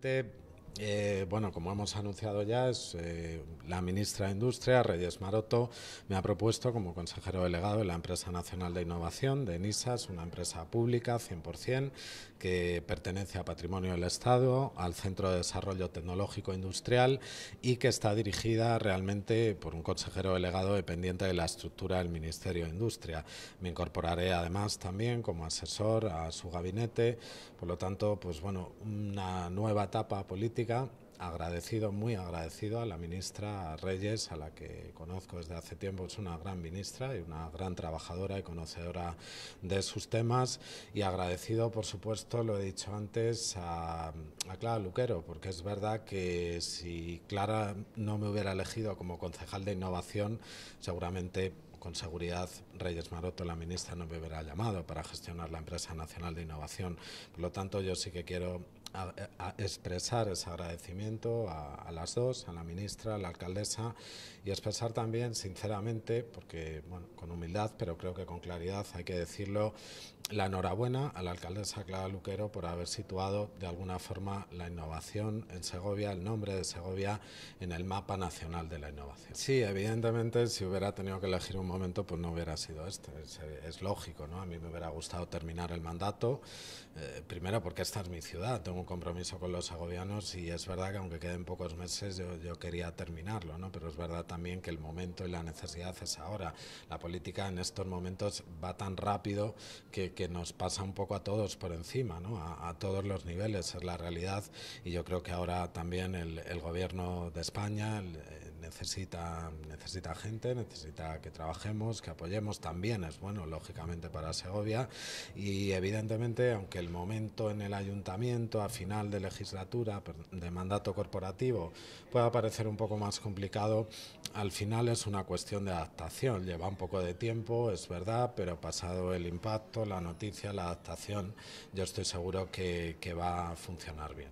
de... Eh, bueno, como hemos anunciado ya, eh, la ministra de Industria, Reyes Maroto, me ha propuesto como consejero delegado de la Empresa Nacional de Innovación de es una empresa pública 100% que pertenece a Patrimonio del Estado, al Centro de Desarrollo Tecnológico Industrial y que está dirigida realmente por un consejero delegado dependiente de la estructura del Ministerio de Industria. Me incorporaré además también como asesor a su gabinete, por lo tanto, pues bueno, una nueva etapa política agradecido, muy agradecido a la ministra Reyes, a la que conozco desde hace tiempo, es una gran ministra y una gran trabajadora y conocedora de sus temas, y agradecido, por supuesto, lo he dicho antes, a, a Clara Luquero, porque es verdad que si Clara no me hubiera elegido como concejal de innovación, seguramente con seguridad Reyes Maroto, la ministra, no me hubiera llamado para gestionar la empresa nacional de innovación. Por lo tanto, yo sí que quiero a, expresar ese agradecimiento a, las dos, a la ministra, a la alcaldesa, y expresar también, sinceramente, porque, con humildad, pero creo que con claridad hay que decirlo, la enhorabuena a la alcaldesa Clara Luquero por haber situado de alguna forma la innovación en Segovia, el nombre de Segovia, en el mapa nacional de la innovación. Sí, evidentemente, si hubiera tenido que elegir un momento, pues no hubiera sido este. Es, lógico, ¿no? A mí me hubiera gustado terminar el mandato, eh, primero porque esta es mi ciudad, tengo compromiso con los segovianos y es verdad que aunque queden pocos meses yo, yo, quería terminarlo, ¿no? pero es verdad también que el momento y la necesidad es ahora. La política en estos momentos va tan rápido que, que nos pasa un poco a todos por encima, ¿no? a, todos los niveles, es la realidad y yo creo que ahora también el, el gobierno de España eh, necesita, necesita gente, necesita que trabajemos, que apoyemos, también es bueno, lógicamente, para Segovia y evidentemente, aunque el momento en el ayuntamiento, final de legislatura, de mandato corporativo, pueda parecer un poco más complicado, al final es una cuestión de adaptación. Lleva un poco de tiempo, es verdad, pero pasado el impacto, la noticia, la adaptación, yo estoy seguro que, va a funcionar bien.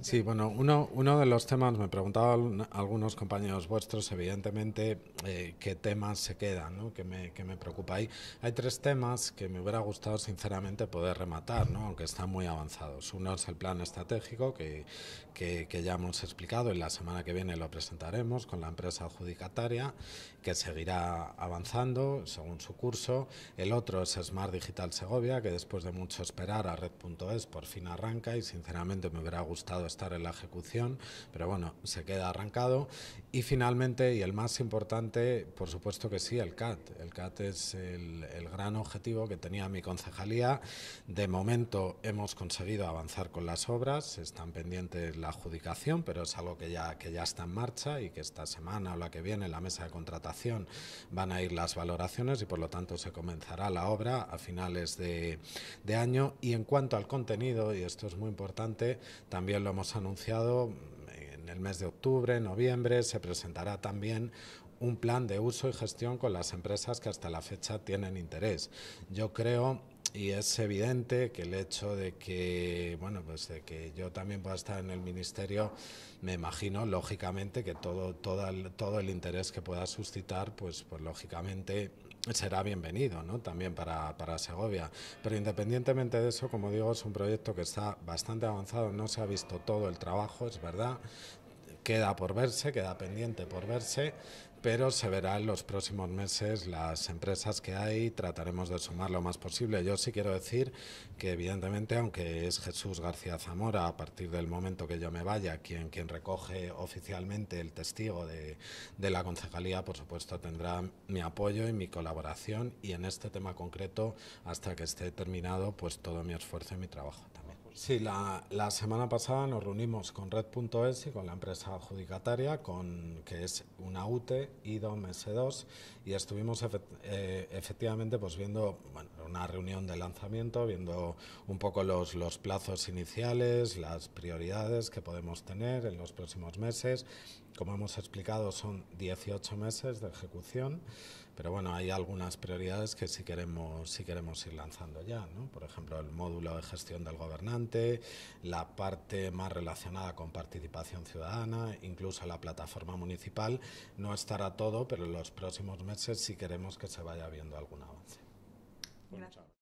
Sí, bueno, uno, uno de los temas, me preguntaban algunos compañeros vuestros, evidentemente, eh, qué temas se quedan, ¿no? que, me, que me preocupa ahí. Hay tres temas que me hubiera gustado, sinceramente, poder rematar, ¿no? aunque están muy avanzados. Uno es el plan estratégico que, que, ya hemos explicado y la semana que viene lo presentaremos con la empresa adjudicataria que seguirá avanzando según su curso. El otro es Smart Digital Segovia que después de mucho esperar a red.es por fin arranca y sinceramente me hubiera gustado estar en la ejecución, pero bueno, se queda arrancado. Y finalmente, y el más importante, por supuesto que sí, el CAT. El CAT es el, el gran objetivo que tenía mi concejalía. De momento hemos conseguido avanzar con las obras, están pendientes la adjudicación, pero es algo que ya, que ya está en marcha y que esta semana o la que viene en la mesa de contratación van a ir las valoraciones y por lo tanto se comenzará la obra a finales de, de año. Y en cuanto al contenido, y esto es muy importante, también lo hemos anunciado en el mes de octubre, noviembre, se presentará también un plan de uso y gestión con las empresas que hasta la fecha tienen interés. Yo creo y es evidente que el hecho de que, bueno, pues de que yo también pueda estar en el ministerio, me imagino, lógicamente, que todo, todo, el, todo el interés que pueda suscitar, pues, pues lógicamente será bienvenido ¿no? también para, para, Segovia. Pero independientemente de eso, como digo, es un proyecto que está bastante avanzado, no se ha visto todo el trabajo, es verdad, Queda por verse, queda pendiente por verse, pero se verá en los próximos meses las empresas que hay, trataremos de sumar lo más posible. Yo sí quiero decir que evidentemente, aunque es Jesús García Zamora, a partir del momento que yo me vaya, quien, quien recoge oficialmente el testigo de, de la concejalía, por supuesto tendrá mi apoyo y mi colaboración y en este tema concreto, hasta que esté terminado, pues todo mi esfuerzo y mi trabajo. Sí, la, la semana pasada nos reunimos con Red.es y con la empresa adjudicataria, con, que es una UTE, IDOM S2, y estuvimos eh, efectivamente pues viendo una reunión de lanzamiento, viendo un poco los, los plazos iniciales, las prioridades que podemos tener en los próximos meses como hemos explicado, son 18 meses de ejecución, pero bueno, hay algunas prioridades que sí queremos, queremos ir lanzando ya, ¿no? Por ejemplo, el módulo de gestión del gobernante, la parte más relacionada con participación ciudadana, incluso la plataforma municipal. No estará todo, pero en los próximos meses sí queremos que se vaya viendo algún avance. Gracias.